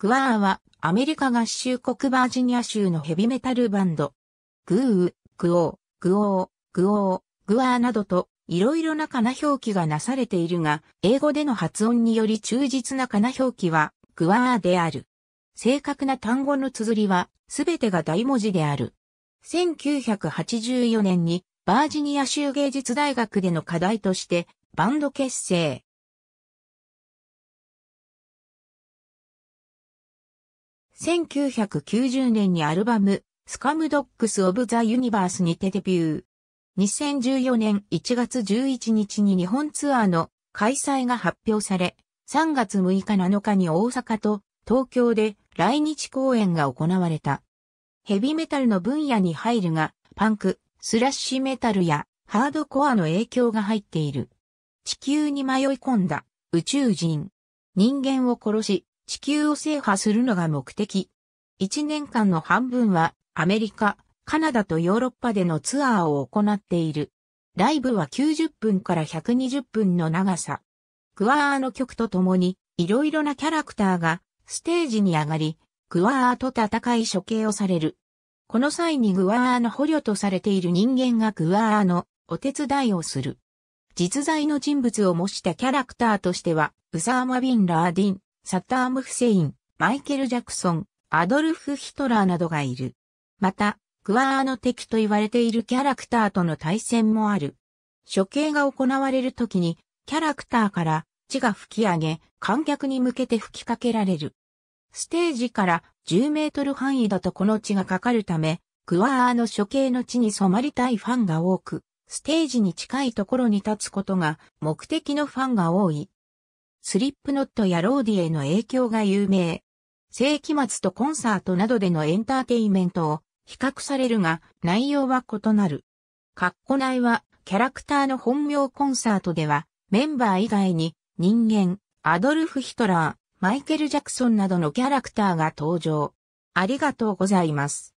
グワーはアメリカ合衆国バージニア州のヘビメタルバンド。グー、グオー、グオー、グオー、グワーなどといろいろなカナ表記がなされているが、英語での発音により忠実なカナ表記はグワーである。正確な単語の綴りはすべてが大文字である。1984年にバージニア州芸術大学での課題としてバンド結成、1990年にアルバム、スカムドックス・オブ・ザ・ユニバースにてデビュー。2014年1月11日に日本ツアーの開催が発表され、3月6日7日に大阪と東京で来日公演が行われた。ヘビメタルの分野に入るが、パンク、スラッシュメタルやハードコアの影響が入っている。地球に迷い込んだ宇宙人。人間を殺し、地球を制覇するのが目的。1年間の半分はアメリカ、カナダとヨーロッパでのツアーを行っている。ライブは90分から120分の長さ。クワーの曲とともに、いろいろなキャラクターがステージに上がり、グワーと戦い処刑をされる。この際にグワーの捕虜とされている人間がグワーのお手伝いをする。実在の人物を模したキャラクターとしては、ウサーマ・ビン・ラーディン、サターム・フセイン、マイケル・ジャクソン、アドルフ・ヒトラーなどがいる。また、クワーの敵と言われているキャラクターとの対戦もある。処刑が行われる時に、キャラクターから血が吹き上げ、観客に向けて吹きかけられる。ステージから10メートル範囲だとこの血がかかるため、クワーの処刑の地に染まりたいファンが多く、ステージに近いところに立つことが目的のファンが多い。スリップノットやローディへの影響が有名。世紀末とコンサートなどでのエンターテイメントを比較されるが内容は異なる。カッコ内はキャラクターの本名コンサートではメンバー以外に人間、アドルフ・ヒトラー、マイケル・ジャクソンなどのキャラクターが登場。ありがとうございます。